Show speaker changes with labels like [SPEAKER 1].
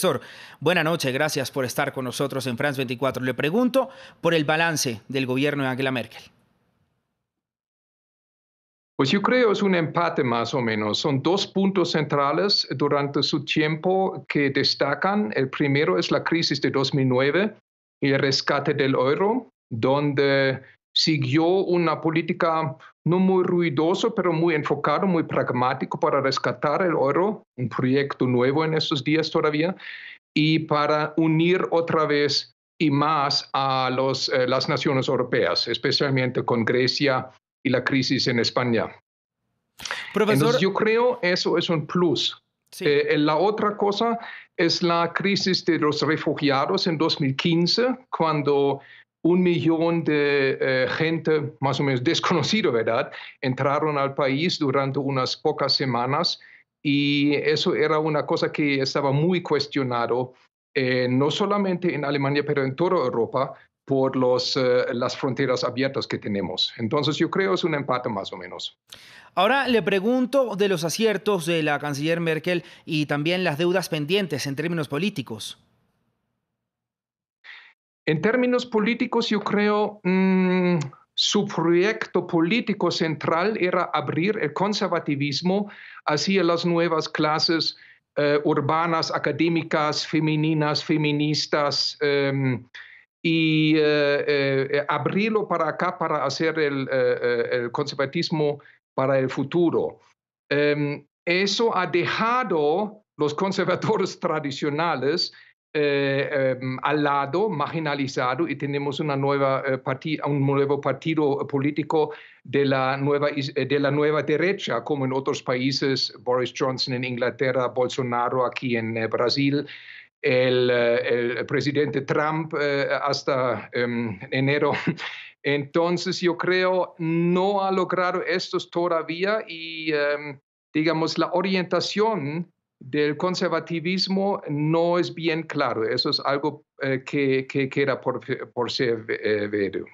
[SPEAKER 1] Profesor, noches gracias por estar con nosotros en France 24. Le pregunto por el balance del gobierno de Angela Merkel.
[SPEAKER 2] Pues yo creo es un empate más o menos. Son dos puntos centrales durante su tiempo que destacan. El primero es la crisis de 2009 y el rescate del euro, donde siguió una política no muy ruidosa, pero muy enfocado, muy pragmático para rescatar el oro, un proyecto nuevo en estos días todavía, y para unir otra vez y más a los, eh, las naciones europeas, especialmente con Grecia y la crisis en España. Profesor... yo creo eso es un plus. Eh, la otra cosa es la crisis de los refugiados en 2015, cuando un millón de eh, gente, más o menos desconocido, ¿verdad?, entraron al país durante unas pocas semanas y eso era una cosa que estaba muy cuestionado, eh, no solamente en Alemania, pero en toda Europa, por los, eh, las fronteras abiertas que tenemos. Entonces yo creo es un empate más o menos.
[SPEAKER 1] Ahora le pregunto de los aciertos de la canciller Merkel y también las deudas pendientes en términos políticos.
[SPEAKER 2] En términos políticos, yo creo, que mm, su proyecto político central era abrir el conservativismo hacia las nuevas clases eh, urbanas, académicas, femeninas, feministas, em, y eh, eh, abrirlo para acá para hacer el, el conservatismo para el futuro. Em, eso ha dejado los conservadores tradicionales eh, em, al lado, marginalizado, y tenemos una nueva, eh, un nuevo partido político de la, nueva, eh, de la nueva derecha, como en otros países, Boris Johnson en Inglaterra, Bolsonaro aquí en Brasil, el, el, presidente Trump hasta em, enero. Entonces yo creo no ha logrado esto todavía y em, digamos la orientación del conservativismo no es bien claro. Eso es algo eh, que, que, queda por, por ser eh,